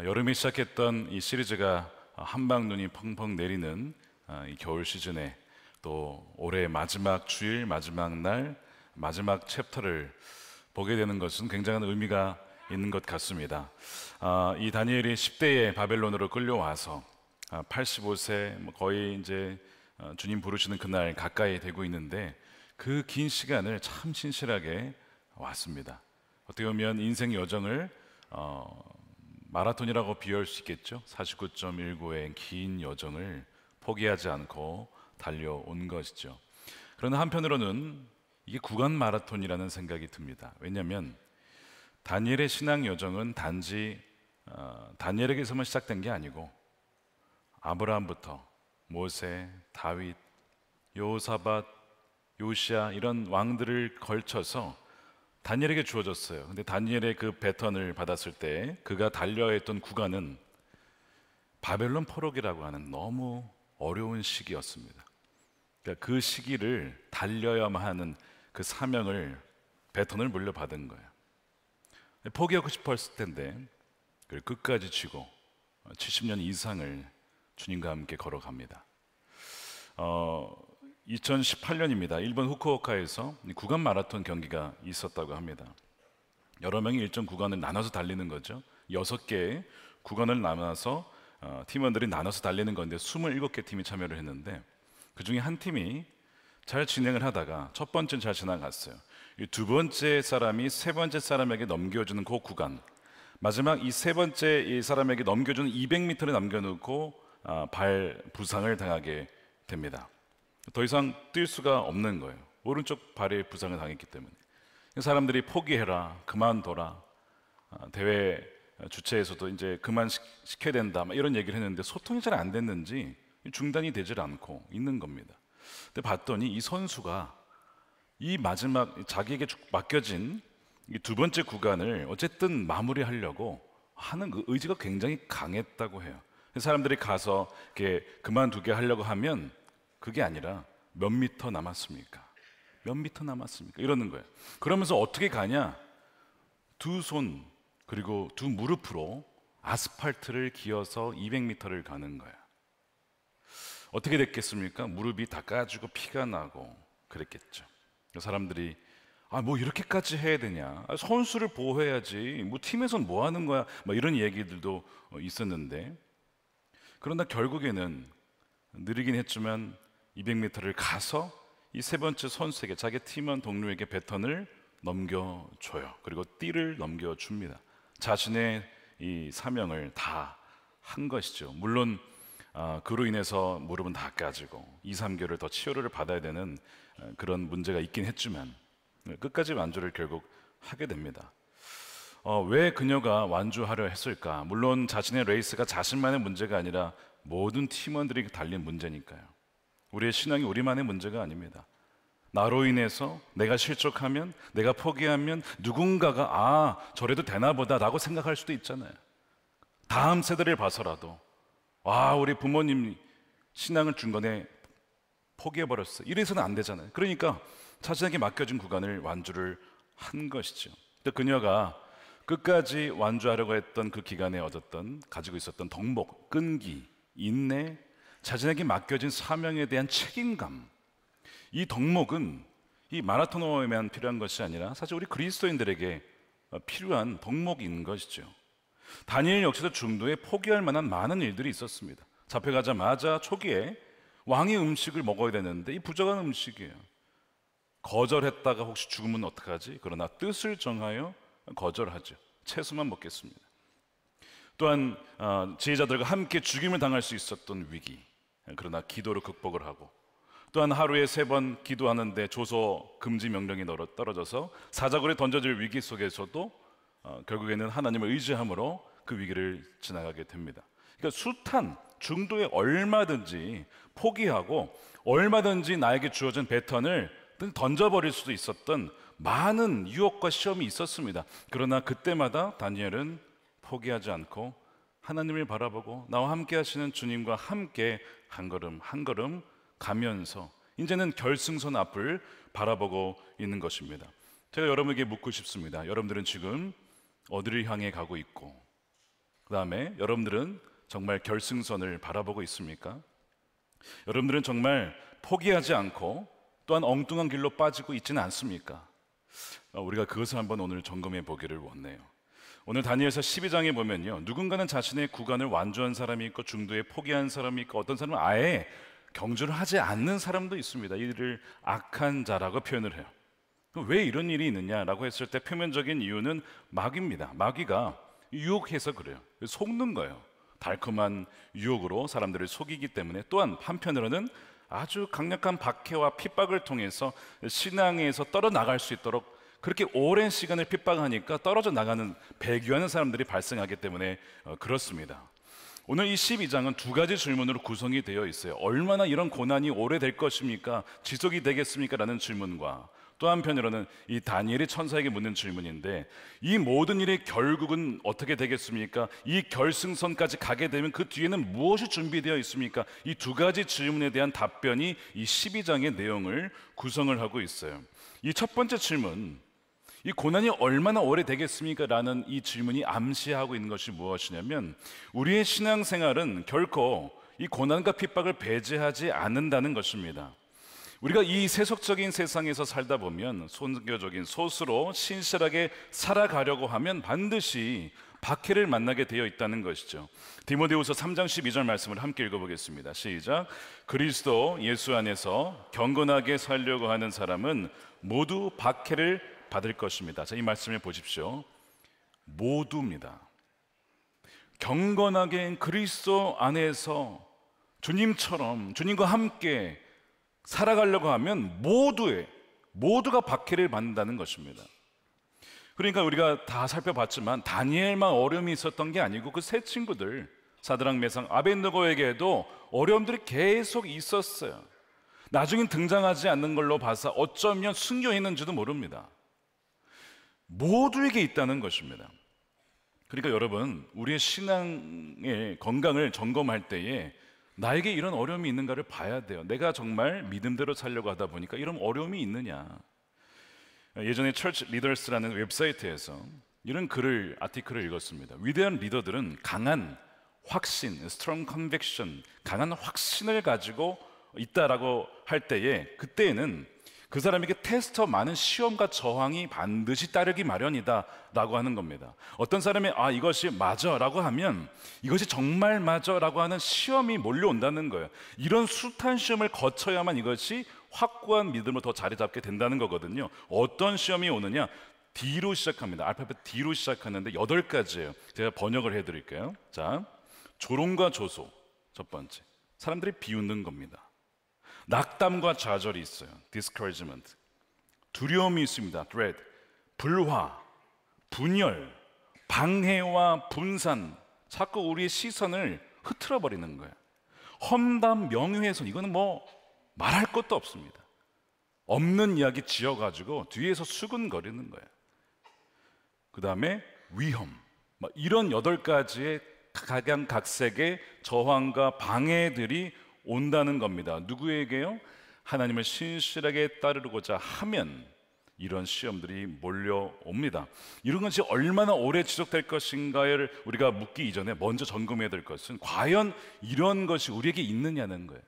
아, 여름에 시작했던 이 시리즈가 한방 눈이 펑펑 내리는 아, 이 겨울 시즌에 또 올해 마지막 주일, 마지막 날, 마지막 챕터를 보게 되는 것은 굉장한 의미가 있는 것 같습니다. 아, 이 다니엘이 10대에 바벨론으로 끌려와서 85세 뭐 거의 이제 어, 주님 부르시는 그날 가까이 되고 있는데 그 긴 시간을 참 신실하게 왔습니다. 어떻게 보면 인생 여정을 어, 마라톤이라고 비유할 수 있겠죠. 49.19의 긴 여정을 포기하지 않고 달려온 것이죠. 그러나 한편으로는 이게 구간 마라톤이라는 생각이 듭니다. 왜냐하면 다니엘의 신앙 여정은 단지 어, 다니엘에게서만 시작된 게 아니고 아브라함부터 모세, 다윗, 요사밧, 요시아 이런 왕들을 걸쳐서 다니엘에게 주어졌어요. 근데 다니엘의 그 배턴을 받았을 때 그가 달려했던 구간은 바벨론 포로기라고 하는 너무 어려운 시기였습니다. 그러니까 그 시기를 달려야만 하는 그 사명을 배턴을 물려받은 거예요. 포기하고 싶었을 텐데 그걸 끝까지 쥐고 70년 어, 이상을 주님과 함께 걸어갑니다. 어, 2018년입니다. 일본 후쿠오카에서 구간 마라톤 경기가 있었다고 합니다. 여러 명이 일정 구간을 나눠서 달리는 거죠. 여섯 개의 구간을 나눠서 어, 팀원들이 나눠서 달리는 건데 27개 팀이 참여를 했는데 그 중에 한 팀이 잘 진행을 하다가 첫 번째는 잘 지나갔어요. 두 번째 사람이 세 번째 사람에게 넘겨주는 그 구간 마지막 이 세 번째 이 사람에게 넘겨주는 200m를 남겨놓고 아, 발 부상을 당하게 됩니다. 더 이상 뛸 수가 없는 거예요. 오른쪽 발에 부상을 당했기 때문에. 사람들이 포기해라, 그만둬라. 아, 대회 주최에서도 이제 그만 시켜야 된다. 이런 얘기를 했는데 소통이 잘 안 됐는지 중단이 되질 않고 있는 겁니다. 근데 봤더니 이 선수가 이 마지막 자기에게 맡겨진 이 두 번째 구간을 어쨌든 마무리하려고 하는 그 의지가 굉장히 강했다고 해요. 사람들이 가서 이렇게 그만두게 하려고 하면 그게 아니라 몇 미터 남았습니까? 몇 미터 남았습니까? 이러는 거예요. 그러면서 어떻게 가냐? 두 손 그리고 두 무릎으로 아스팔트를 기어서 200m를 가는 거야. 어떻게 됐겠습니까? 무릎이 다 까지고 피가 나고 그랬겠죠. 사람들이 아뭐 이렇게까지 해야 되냐? 아, 선수를 보호해야지. 뭐 팀에선 뭐 하는 거야? 막 이런 얘기들도 어, 있었는데 그러나 결국에는 느리긴 했지만 200m를 가서 이 세 번째 선수에게 자기 팀원 동료에게 배턴을 넘겨줘요. 그리고 띠를 넘겨줍니다. 자신의 이 사명을 다 한 것이죠. 물론 아, 그로 인해서 무릎은 다 까지고 2, 3개월을 더 치료를 받아야 되는 어, 그런 문제가 있긴 했지만 네, 끝까지 완주를 결국 하게 됩니다. 어, 왜 그녀가 완주하려 했을까? 물론 자신의 레이스가 자신만의 문제가 아니라 모든 팀원들이 달린 문제니까요. 우리의 신앙이 우리만의 문제가 아닙니다. 나로 인해서 내가 실족하면, 내가 포기하면 누군가가 아, 저래도 되나 보다라고 생각할 수도 있잖아요. 다음 세대를 봐서라도 와, 우리 부모님 신앙을 중간에 포기해버렸어. 이래서는 안 되잖아요. 그러니까 자신에게 맡겨진 구간을 완주를 한 것이죠. 근데 그녀가 끝까지 완주하려고 했던 그 기간에 얻었던, 가지고 있었던 덕목, 끈기, 인내, 자신에게 맡겨진 사명에 대한 책임감. 이 덕목은 이 마라톤 워에만 필요한 것이 아니라 사실 우리 그리스도인들에게 필요한 덕목인 것이죠. 다니엘 역시도 중도에 포기할 만한 많은 일들이 있었습니다. 잡혀가자마자 초기에 왕의 음식을 먹어야 되는데 이부적한 음식이에요. 거절했다가 혹시 죽으면 어떡하지? 그러나 뜻을 정하여 거절하죠. 채소만 먹겠습니다. 또한 제자들과 어, 함께 죽임을 당할 수 있었던 위기. 예, 그러나 기도로 극복을 하고 또한 하루에 세 번 기도하는데 조소 금지 명령이 떨어져서 사자굴에 던져질 위기 속에서도 어, 결국에는 하나님을 의지함으로 그 위기를 지나가게 됩니다. 그러니까 숱한 중도에 얼마든지 포기하고 얼마든지 나에게 주어진 배턴을 던져버릴 수도 있었던 많은 유혹과 시험이 있었습니다. 그러나 그때마다 다니엘은 포기하지 않고 하나님을 바라보고 나와 함께 하시는 주님과 함께 한 걸음 한 걸음 가면서 이제는 결승선 앞을 바라보고 있는 것입니다. 제가 여러분에게 묻고 싶습니다. 여러분들은 지금 어디를 향해 가고 있고 그 다음에 여러분들은 정말 결승선을 바라보고 있습니까? 여러분들은 정말 포기하지 않고 또한 엉뚱한 길로 빠지고 있지는 않습니까? 어, 우리가 그것을 한번 오늘 점검해 보기를 원해요. 오늘 다니엘서 12장에 보면요. 누군가는 자신의 구간을 완주한 사람이 있고 중도에 포기한 사람이 있고 어떤 사람은 아예 경주를 하지 않는 사람도 있습니다. 이를 악한 자라고 표현을 해요. 왜 이런 일이 있느냐라고 했을 때 표면적인 이유는 마귀입니다. 마귀가 유혹해서 그래요. 속는 거예요. 달콤한 유혹으로 사람들을 속이기 때문에 또한 한편으로는 아주 강력한 박해와 핍박을 통해서 신앙에서 떨어나갈 수 있도록 그렇게 오랜 시간을 핍박하니까 떨어져 나가는 배교하는 사람들이 발생하기 때문에 어, 그렇습니다. 오늘 이 12장은 두 가지 질문으로 구성이 되어 있어요. 얼마나 이런 고난이 오래될 것입니까? 지속이 되겠습니까? 라는 질문과 또 한편으로는 이 다니엘이 천사에게 묻는 질문인데 이 모든 일이 결국은 어떻게 되겠습니까? 이 결승선까지 가게 되면 그 뒤에는 무엇이 준비되어 있습니까? 이 두 가지 질문에 대한 답변이 이 12장의 내용을 구성을 하고 있어요. 이 첫 번째 질문, 이 고난이 얼마나 오래 되겠습니까? 라는 이 질문이 암시하고 있는 것이 무엇이냐면 우리의 신앙생활은 결코 이 고난과 핍박을 배제하지 않는다는 것입니다. 우리가 이 세속적인 세상에서 살다 보면 선교적인 소수로 신실하게 살아가려고 하면 반드시 박해를 만나게 되어 있다는 것이죠. 디모데후서 3장 12절 말씀을 함께 읽어보겠습니다. 시작. 그리스도 예수 안에서 경건하게 살려고 하는 사람은 모두 박해를 받을 것입니다. 자, 이 말씀을 보십시오. 모두입니다. 경건하게 그리스도 안에서 주님처럼 주님과 함께 살아가려고 하면 모두의 모두가 박해를 받는다는 것입니다. 그러니까 우리가 다 살펴봤지만 다니엘만 어려움이 있었던 게 아니고 그 세 친구들 사드랑 메상 아벤느고에게도 어려움들이 계속 있었어요. 나중엔 등장하지 않는 걸로 봐서 어쩌면 숨겨 있는지도 모릅니다. 모두에게 있다는 것입니다. 그러니까 여러분, 우리의 신앙의 건강을 점검할 때에 나에게 이런 어려움이 있는가를 봐야 돼요. 내가 정말 믿음대로 살려고 하다 보니까 이런 어려움이 있느냐. 예전에 철치 리더스라는 웹사이트에서 이런 글을 아티클을 읽었습니다. 위대한 리더들은 강한 확신, strong conviction, 강한 확신을 가지고 있다라고 할 때에 그때에는 그 사람에게 테스터 많은 시험과 저항이 반드시 따르기 마련이다라고 하는 겁니다. 어떤 사람이 아 이것이 맞아라고 하면 이것이 정말 맞아라고 하는 시험이 몰려온다는 거예요. 이런 숱한 시험을 거쳐야만 이것이 확고한 믿음을 더 자리 잡게 된다는 거거든요. 어떤 시험이 오느냐? D로 시작합니다. 알파벳 D로 시작하는데 여덟 가지예요. 제가 번역을 해드릴게요. 자, 조롱과 조소 첫 번째. 사람들이 비웃는 겁니다. 낙담과 좌절이 있어요. discouragement. 두려움이 있습니다. dread. 불화, 분열, 방해와 분산. 자꾸 우리의 시선을 흐트러 버리는 거예요. 험담, 명예훼손. 이거는 뭐 말할 것도 없습니다. 없는 이야기 지어 가지고 뒤에서 수근거리는 거예요. 그다음에 위험. 이런 여덟 가지의 각양각색의 저항과 방해들이 온다는 겁니다. 누구에게요? 하나님을 신실하게 따르고자 하면 이런 시험들이 몰려옵니다. 이런 것이 얼마나 오래 지속될 것인가를 우리가 묻기 이전에 먼저 점검해야 될 것은 과연 이런 것이 우리에게 있느냐는 거예요.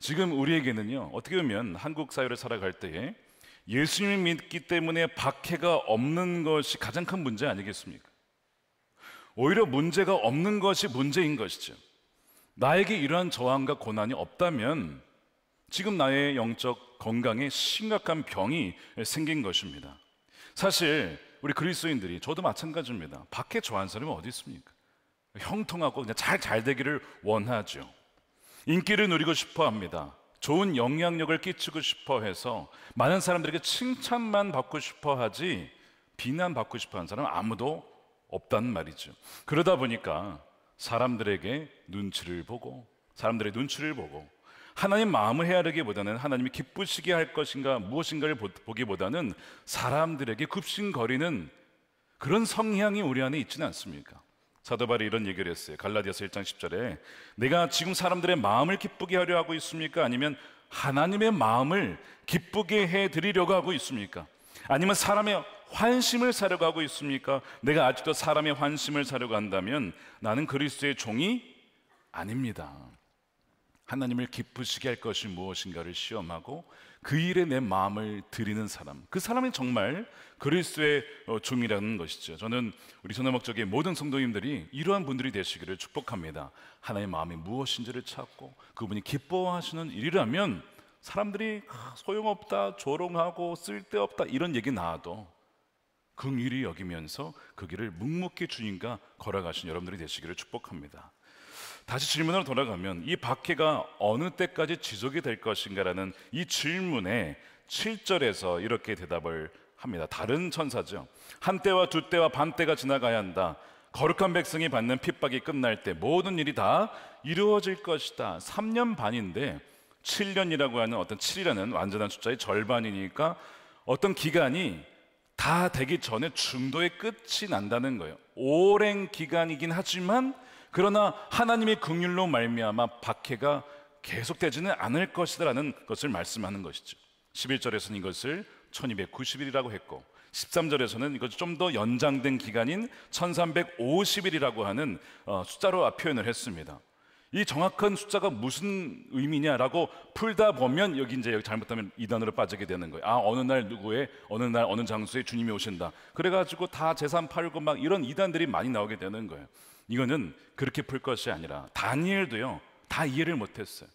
지금 우리에게는요, 어떻게 보면 한국 사회를 살아갈 때에 예수님을 믿기 때문에 박해가 없는 것이 가장 큰 문제 아니겠습니까? 오히려 문제가 없는 것이 문제인 것이죠. 나에게 이러한 저항과 고난이 없다면 지금 나의 영적 건강에 심각한 병이 생긴 것입니다. 사실 우리 그리스도인들이 저도 마찬가지입니다. 밖에 좋아하는 사람이 어디 있습니까? 형통하고 그냥 잘잘 되기를 원하죠. 인기를 누리고 싶어 합니다. 좋은 영향력을 끼치고 싶어 해서 많은 사람들에게 칭찬만 받고 싶어 하지 비난받고 싶어 하는 사람은 아무도 없단 말이죠. 그러다 보니까 사람들에게 눈치를 보고 사람들의 눈치를 보고 하나님 마음을 헤아리기보다는 하나님이 기쁘시게 할 것인가 무엇인가를 보기보다는 사람들에게 급신거리는 그런 성향이 우리 안에 있지는 않습니까? 사도바리 이런 얘기를 했어요. 갈라디아서 1장 10절에 내가 지금 사람들의 마음을 기쁘게 하려 하고 있습니까? 아니면 하나님의 마음을 기쁘게 해 드리려고 하고 있습니까? 아니면 사람의 환심을 사려고 하고 있습니까? 내가 아직도 사람의 환심을 사려고 한다면 나는 그리스도의 종이 아닙니다. 하나님을 기쁘시게 할 것이 무엇인가를 시험하고 그 일에 내 마음을 드리는 사람. 그 사람이 정말 그리스도의 어, 종이라는 것이죠. 저는 우리 선화목적의 모든 성도님들이 이러한 분들이 되시기를 축복합니다. 하나의 마음이 무엇인지를 찾고 그분이 기뻐하시는 일이라면 사람들이 아, 소용없다, 조롱하고 쓸데없다 이런 얘기 나와도 긍휼히 여기면서 그 길을 묵묵히 주님과 걸어가신 여러분들이 되시기를 축복합니다. 다시 질문으로 돌아가면 이 박해가 어느 때까지 지속이 될 것인가라는 이 질문에 7절에서 이렇게 대답을 합니다. 다른 천사죠. 한 때와 두 때와 밤 때가 지나가야 한다. 거룩한 백성이 받는 핍박이 끝날 때 모든 일이 다 이루어질 것이다. 3년 반인데 7년이라고 하는 어떤 7이라는 완전한 숫자의 절반이니까 어떤 기간이 다 되기 전에 중도의 끝이 난다는 거예요. 오랜 기간이긴 하지만 그러나 하나님의 긍휼로 말미암아 박해가 계속되지는 않을 것이다라는 것을 말씀하는 것이죠. 11절에서는 이것을 1 2 9 0이라고 했고 13절에서는 이것 좀 더 연장된 기간인 1350일이라고 하는 어, 숫자로 표현을 했습니다. 이 정확한 숫자가 무슨 의미냐라고 풀다 보면 여기 이제 여기 잘못하면 이단으로 빠지게 되는 거예요. 아 어느 날 누구의 어느 날 어느 장소에 주님이 오신다. 그래가지고 다 재산 팔고 막 이런 이단들이 많이 나오게 되는 거예요. 이거는 그렇게 풀 것이 아니라 다니엘도요 다 이해를 못했어요.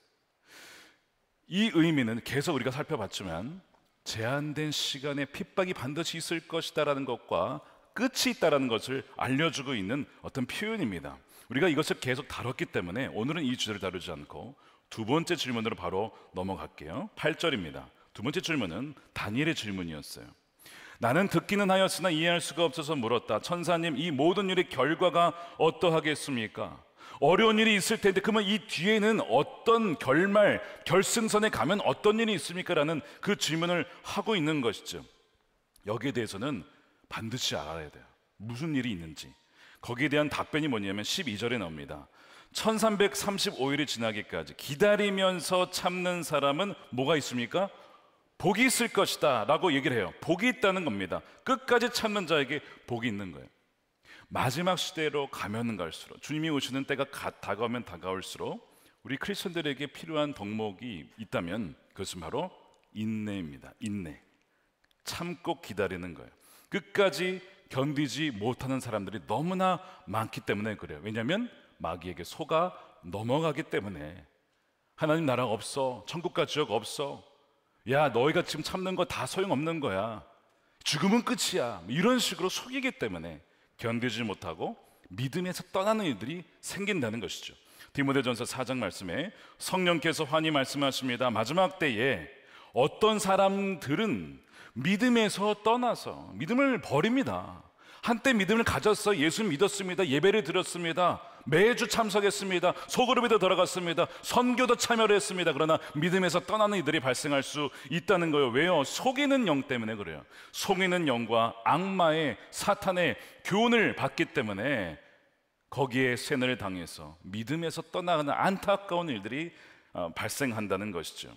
이 의미는 계속 우리가 살펴봤지만 제한된 시간에 핍박이 반드시 있을 것이다라는 것과 끝이 있다라는 것을 알려주고 있는 어떤 표현입니다. 우리가 이것을 계속 다뤘기 때문에 오늘은 이 주제를 다루지 않고 두 번째 질문으로 바로 넘어갈게요. 8절입니다. 두 번째 질문은 다니엘의 질문이었어요. 나는 듣기는 하였으나 이해할 수가 없어서 물었다. 천사님, 이 모든 일의 결과가 어떠하겠습니까? 어려운 일이 있을 텐데 그러면 이 뒤에는 어떤 결말, 결승선에 가면 어떤 일이 있습니까? 라는 그 질문을 하고 있는 것이죠. 여기에 대해서는 반드시 알아야 돼요. 무슨 일이 있는지. 거기에 대한 답변이 뭐냐면 12절에 나옵니다. 1335일이 지나기까지 기다리면서 참는 사람은 뭐가 있습니까? 복이 있을 것이다 라고 얘기를 해요. 복이 있다는 겁니다. 끝까지 참는 자에게 복이 있는 거예요. 마지막 시대로 가면 갈수록 주님이 오시는 때가 가, 다가오면 다가올수록 우리 크리스천들에게 필요한 덕목이 있다면 그것은 바로 인내입니다. 인내. 참고 기다리는 거예요. 끝까지 견디지 못하는 사람들이 너무나 많기 때문에 그래요. 왜냐하면 마귀에게 속아 넘어가기 때문에 하나님 나라 없어, 천국과 지옥 없어. 야 너희가 지금 참는 거 다 소용없는 거야. 죽음은 끝이야. 이런 식으로 속이기 때문에 견디지 못하고 믿음에서 떠나는 일들이 생긴다는 것이죠. 디모데전서 4장 말씀에 성령께서 환히 말씀하십니다. 마지막 때에 어떤 사람들은 믿음에서 떠나서 믿음을 버립니다. 한때 믿음을 가졌어. 예수 믿었습니다. 예배를 드렸습니다. 매주 참석했습니다. 소그룹에도 들어갔습니다. 선교도 참여를 했습니다. 그러나 믿음에서 떠나는 이들이 발생할 수 있다는 거예요. 왜요? 속이는 영 때문에 그래요. 속이는 영과 악마의 사탄의 교훈을 받기 때문에 거기에 세뇌를 당해서 믿음에서 떠나는 안타까운 일들이 어, 발생한다는 것이죠.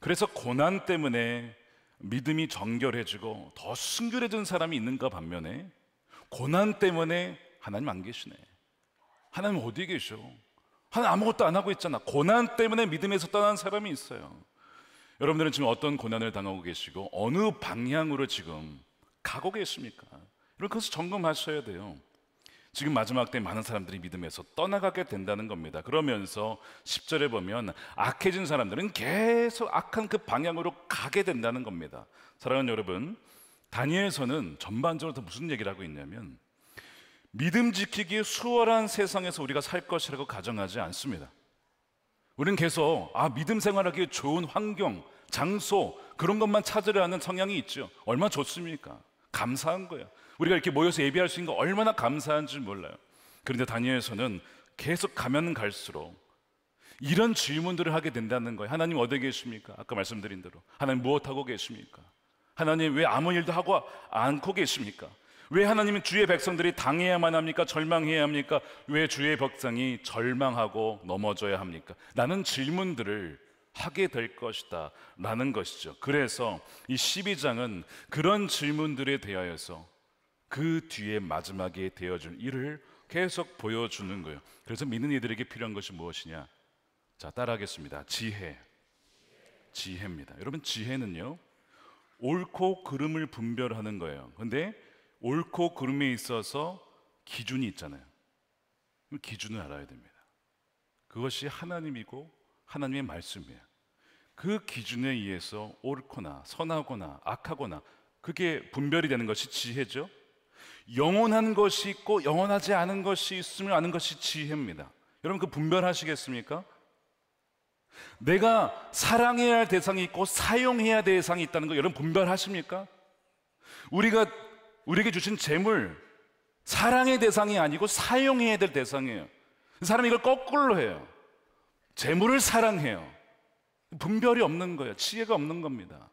그래서 고난 때문에 믿음이 정결해지고 더 순결해진 사람이 있는가 반면에 고난 때문에 하나님 안 계시네. 하나님 어디 계셔? 하나님 아무것도 안 하고 있잖아. 고난 때문에 믿음에서 떠난 사람이 있어요. 여러분들은 지금 어떤 고난을 당하고 계시고 어느 방향으로 지금 가고 계십니까? 여러분 그것을 점검하셔야 돼요. 지금 마지막 때 많은 사람들이 믿음에서 떠나가게 된다는 겁니다. 그러면서 10절에 보면 악해진 사람들은 계속 악한 그 방향으로 가게 된다는 겁니다. 사랑하는 여러분, 다니엘서는 전반적으로 무슨 얘기를 하고 있냐면 믿음 지키기 수월한 세상에서 우리가 살 것이라고 가정하지 않습니다. 우리는 계속 아 믿음 생활하기에 좋은 환경, 장소 그런 것만 찾으려 하는 성향이 있죠. 얼마 좋습니까? 감사한 거예요. 우리가 이렇게 모여서 예배할 수 있는 거 얼마나 감사한지 몰라요. 그런데 다니엘서는 계속 가면 갈수록 이런 질문들을 하게 된다는 거예요. 하나님 어디 계십니까? 아까 말씀드린 대로. 하나님 무엇하고 계십니까? 하나님 왜 아무 일도 하고 않고 계십니까? 왜 하나님은 주의 백성들이 당해야만 합니까? 절망해야 합니까? 왜 주의 백성이 절망하고 넘어져야 합니까? 나는 질문들을 하게 될 것이다. 라는 것이죠. 그래서 이 12장은 그런 질문들에 대하여서 그 뒤에 마지막에 되어준 일을 계속 보여주는 거예요. 그래서 믿는 이들에게 필요한 것이 무엇이냐? 자, 따라하겠습니다. 지혜. 지혜입니다. 여러분, 지혜는요, 옳고 그름을 분별하는 거예요. 근데 옳고 그름에 있어서 기준이 있잖아요. 기준을 알아야 됩니다. 그것이 하나님이고 하나님의 말씀이에요. 그 기준에 의해서 옳거나 선하거나 악하거나 그게 분별이 되는 것이 지혜죠. 영원한 것이 있고 영원하지 않은 것이 있음을 아는 것이 지혜입니다. 여러분 그 분별하시겠습니까? 내가 사랑해야 할 대상이 있고 사용해야 할 대상이 있다는 거 여러분 분별하십니까? 우리가 우리에게 주신 재물 사랑의 대상이 아니고 사용해야 될 대상이에요. 사람이 이걸 거꾸로 해요. 재물을 사랑해요. 분별이 없는 거예요. 지혜가 없는 겁니다.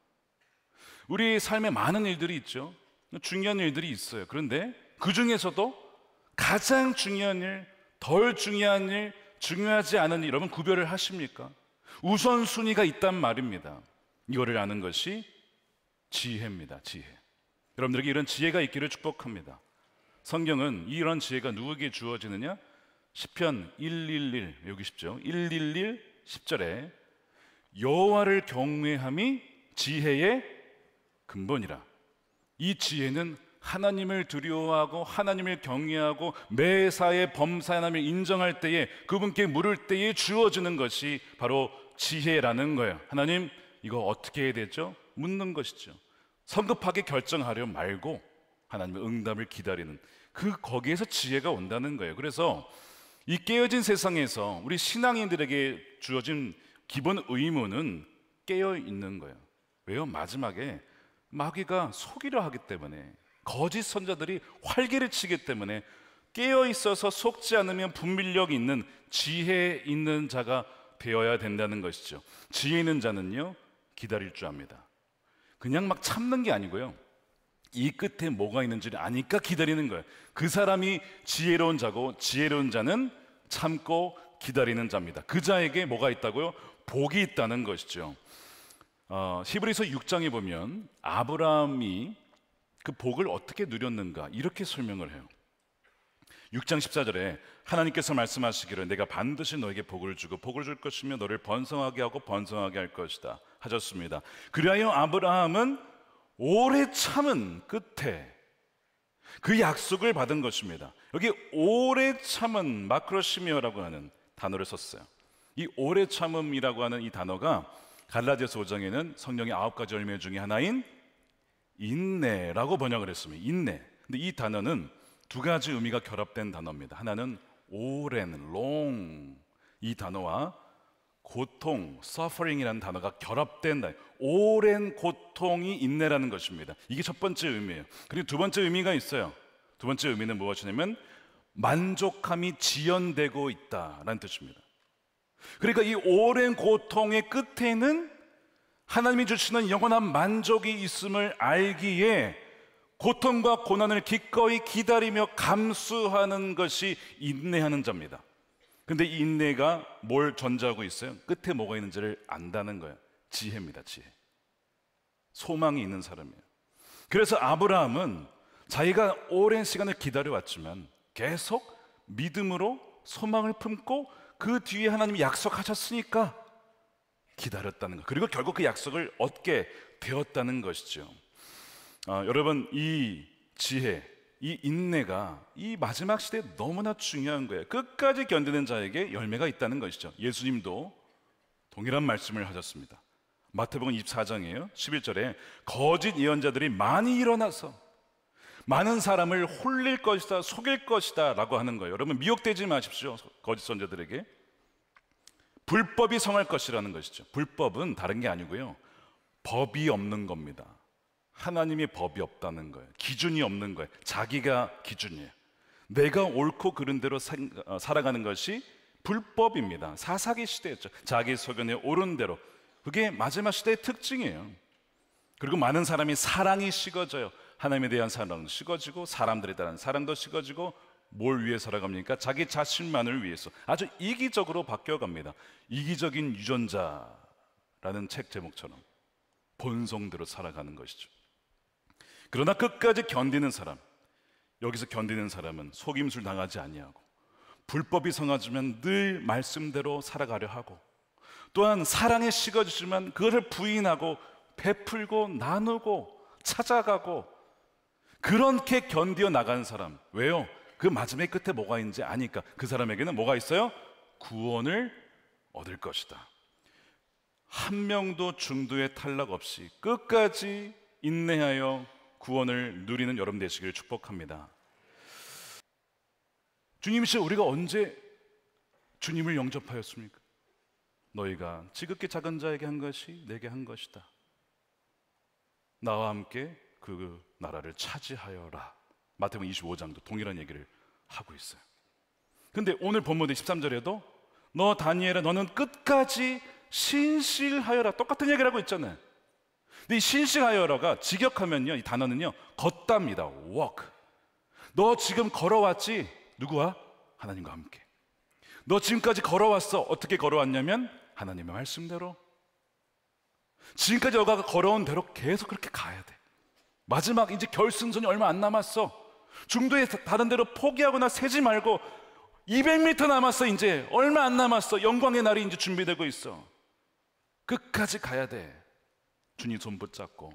우리 삶에 많은 일들이 있죠. 중요한 일들이 있어요. 그런데 그 중에서도 가장 중요한 일, 덜 중요한 일, 중요하지 않은 일, 여러분 구별을 하십니까? 우선순위가 있단 말입니다. 이거를 아는 것이 지혜입니다. 지혜. 여러분들에게 이런 지혜가 있기를 축복합니다. 성경은 이런 지혜가 누구에게 주어지느냐? 1 0편111 여기 쉽죠. 111 10절에 여호와를 경외함이 지혜의 근본이라. 이 지혜는 하나님을 두려워하고 하나님을 경외하고 매사에 범사하나님을 인정할 때에 그분께 물을 때에 주어지는 것이 바로 지혜라는 거예요. 하나님 이거 어떻게 해야 되죠? 묻는 것이죠. 성급하게 결정하려 말고 하나님의 응답을 기다리는 그 거기에서 지혜가 온다는 거예요. 그래서 이 깨어진 세상에서 우리 신앙인들에게 주어진 기본 의무는 깨어 있는 거예요. 왜요? 마지막에 마귀가 속이려 하기 때문에 거짓 선자들이 활기를 치기 때문에 깨어 있어서 속지 않으면 분밀력 있는 지혜 있는 자가 되어야 된다는 것이죠. 지혜 있는 자는요 기다릴 줄 압니다. 그냥 막 참는 게 아니고요. 이 끝에 뭐가 있는지를 아니까 기다리는 거예요. 그 사람이 지혜로운 자고 지혜로운 자는 참고 기다리는 자입니다. 그 자에게 뭐가 있다고요? 복이 있다는 것이죠. 어, 시브리서 6장에 보면 아브라함이 그 복을 어떻게 누렸는가 이렇게 설명을 해요. 6장 14절에 하나님께서 말씀하시기를 내가 반드시 너에게 복을 주고 복을 줄 것이며 너를 번성하게 하고 번성하게 할 것이다 하셨습니다. 그리하여 아브라함은 오래 참은 끝에 그 약속을 받은 것입니다. 여기 오래 참은 마크로시미어라고 하는 단어를 썼어요. 이 오래 참음이라고 하는 이 단어가 갈라디아서 5장에는 성령의 아홉 가지 열매 중의 하나인 인내라고 번역을 했습니다. 인내. 근데 이 단어는 두 가지 의미가 결합된 단어입니다. 하나는 오랜 long 이 단어와 고통 suffering이라는 단어가 결합된 단어. 오랜 고통이 인내라는 것입니다. 이게 첫 번째 의미예요. 그리고 두 번째 의미가 있어요. 두 번째 의미는 무엇이냐면 만족함이 지연되고 있다라는 뜻입니다. 그러니까 이 오랜 고통의 끝에는 하나님이 주시는 영원한 만족이 있음을 알기에 고통과 고난을 기꺼이 기다리며 감수하는 것이 인내하는 자입니다. 근데 이 인내가 뭘 전제하고 있어요? 끝에 뭐가 있는지를 안다는 거예요. 지혜입니다, 지혜. 소망이 있는 사람이에요. 그래서 아브라함은 자기가 오랜 시간을 기다려왔지만 계속 믿음으로 소망을 품고 그 뒤에 하나님이 약속하셨으니까 기다렸다는 것. 그리고 결국 그 약속을 얻게 되었다는 것이죠. 아, 여러분, 이 지혜, 이 인내가 이 마지막 시대에 너무나 중요한 거예요. 끝까지 견디는 자에게 열매가 있다는 것이죠. 예수님도 동일한 말씀을 하셨습니다. 마태복음 24장이에요. 11절에 거짓 예언자들이 많이 일어나서 많은 사람을 홀릴 것이다, 속일 것이다 라고 하는 거예요. 여러분, 미혹되지 마십시오. 거짓 선자들에게. 불법이 성할 것이라는 것이죠. 불법은 다른 게 아니고요. 법이 없는 겁니다. 하나님이 법이 없다는 거예요. 기준이 없는 거예요. 자기가 기준이에요. 내가 옳고 그른 대로 어, 살아가는 것이 불법입니다. 사사기 시대였죠. 자기 소견에 옳은 대로. 그게 마지막 시대의 특징이에요. 그리고 많은 사람이 사랑이 식어져요. 하나님에 대한 사랑은 식어지고 사람들에 대한 사랑도 식어지고 뭘 위해 살아갑니까? 자기 자신만을 위해서 아주 이기적으로 바뀌어갑니다. 이기적인 유전자라는 책 제목처럼 본성대로 살아가는 것이죠. 그러나 끝까지 견디는 사람, 여기서 견디는 사람은 속임술 당하지 아니하고 불법이 성하지만 늘 말씀대로 살아가려 하고 또한 사랑에 식어지지만 그것을 부인하고 베풀고 나누고 찾아가고 그렇게 견디어 나간 사람. 왜요? 그 마지막 끝에 뭐가 있는지 아니까 그 사람에게는 뭐가 있어요? 구원을 얻을 것이다. 한 명도 중도에 탈락 없이 끝까지 인내하여 구원을 누리는 여러분 되시기 축복합니다. 주님이시 우리가 언제 주님을 영접하였습니까? 너희가 지극히 작은 자에게 한 것이 내게 한 것이다. 나와 함께 그 나라를 차지하여라. 마태복음 25장도 동일한 얘기를 하고 있어요. 근데 오늘 본문의 13절에도 너 다니엘아 너는 끝까지 신실하여라 똑같은 얘기를 하고 있잖아요. 근데 이 신실하여라가 직역하면요. 이 단어는요. 걷답니다. walk. 너 지금 걸어왔지? 누구와? 하나님과 함께. 너 지금까지 걸어왔어. 어떻게 걸어왔냐면 하나님의 말씀대로 지금까지 너가 걸어온 대로 계속 그렇게 가야 돼. 마지막 이제 결승선이 얼마 안 남았어. 중도에 다른 데로 포기하거나 세지 말고 200m 남았어 이제 얼마 안 남았어 영광의 날이 이제 준비되고 있어 끝까지 가야 돼 주님 손 붙잡고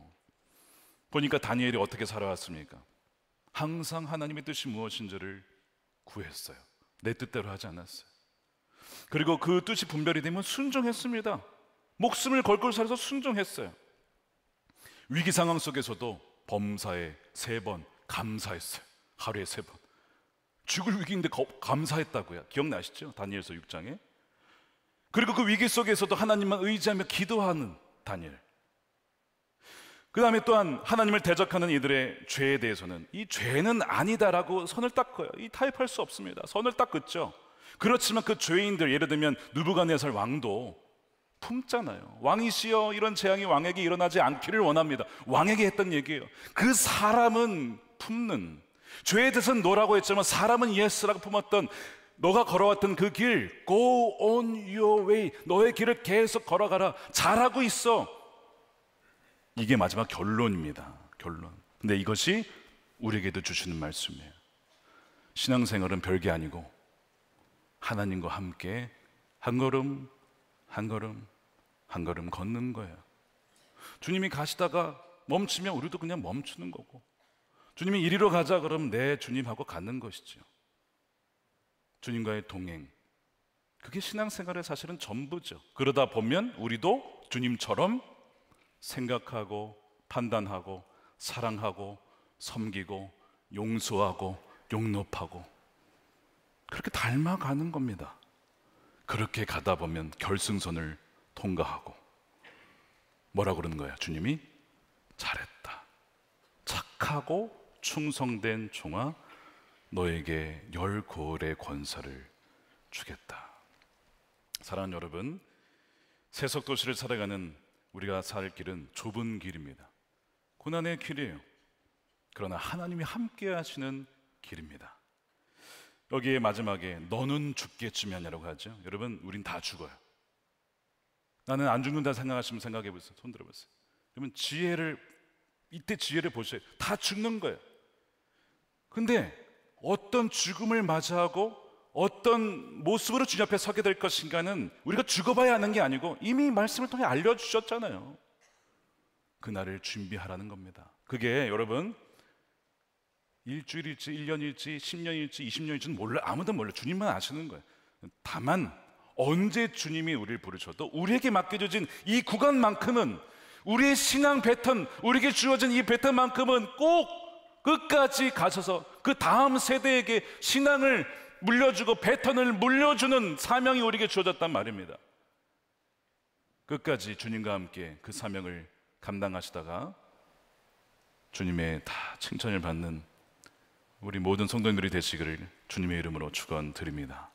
보니까 다니엘이 어떻게 살아왔습니까? 항상 하나님의 뜻이 무엇인지를 구했어요 내 뜻대로 하지 않았어요 그리고 그 뜻이 분별이 되면 순종했습니다 목숨을 걸고 살아서 순종했어요 위기 상황 속에서도 범사에 세 번 감사했어요. 하루에 세 번. 죽을 위기인데 감사했다고요. 기억나시죠? 다니엘서 6장에. 그리고 그 위기 속에서도 하나님만 의지하며 기도하는 다니엘. 그 다음에 또한 하나님을 대적하는 이들의 죄에 대해서는 이 죄는 아니다라고 선을 닦아요. 이 타협할 수 없습니다. 선을 딱 긋죠. 그렇지만 그 죄인들, 예를 들면 누부간네살 왕도 품잖아요. 왕이시여 이런 재앙이 왕에게 일어나지 않기를 원합니다. 왕에게 했던 얘기예요. 그 사람은 품는 죄에 대해서는 너라고 했지만 사람은 예스라고 품었던 너가 걸어왔던 그 길 go on your way 너의 길을 계속 걸어가라 잘하고 있어 이게 마지막 결론입니다. 결론. 근데 이것이 우리에게도 주시는 말씀이에요. 신앙생활은 별게 아니고 하나님과 함께 한 걸음 한 걸음 한 걸음 걷는 거예요. 주님이 가시다가 멈추면 우리도 그냥 멈추는 거고. 주님이 이리로 가자 그럼 내 네, 주님하고 가는 것이지요. 주님과의 동행. 그게 신앙생활의 사실은 전부죠. 그러다 보면 우리도 주님처럼 생각하고 판단하고 사랑하고 섬기고 용서하고 용납하고 그렇게 닮아가는 겁니다. 그렇게 가다 보면 결승선을 통과하고 뭐라 그러는 거야? 주님이 잘했다. 착하고 충성된 종아 너에게 열 고을의 권사를 주겠다. 사랑하는 여러분, 세속 도시를 살아가는 우리가 살 길은 좁은 길입니다. 고난의 길이에요. 그러나 하나님이 함께 하시는 길입니다. 여기에 마지막에 너는 죽겠지면이라고 하죠. 여러분, 우린 다 죽어요. 나는 안 죽는다 생각하시면 생각해 보세요. 손 들어 보세요. 그러면 지혜를 이때 지혜를 보세요. 다 죽는 거예요. 근데 어떤 죽음을 맞이하고 어떤 모습으로 주님 앞에 서게 될 것인가는 우리가 죽어봐야 하는 게 아니고 이미 말씀을 통해 알려주셨잖아요. 그날을 준비하라는 겁니다. 그게 여러분 일주일일지, 1년일지0년일지2 0년일지는 몰라 아무도 몰라 주님만 아시는 거예요. 다만 언제 주님이 우리를 부르셔도 우리에게 맡겨진 이 구간만큼은 우리의 신앙 패턴, 우리에게 주어진 이 패턴만큼은 꼭 끝까지 가셔서 그 다음 세대에게 신앙을 물려주고 패턴을 물려주는 사명이 우리에게 주어졌단 말입니다. 끝까지 주님과 함께 그 사명을 감당하시다가 주님의 다 칭찬을 받는 우리 모든 성도님들이 되시기를 주님의 이름으로 축원드립니다.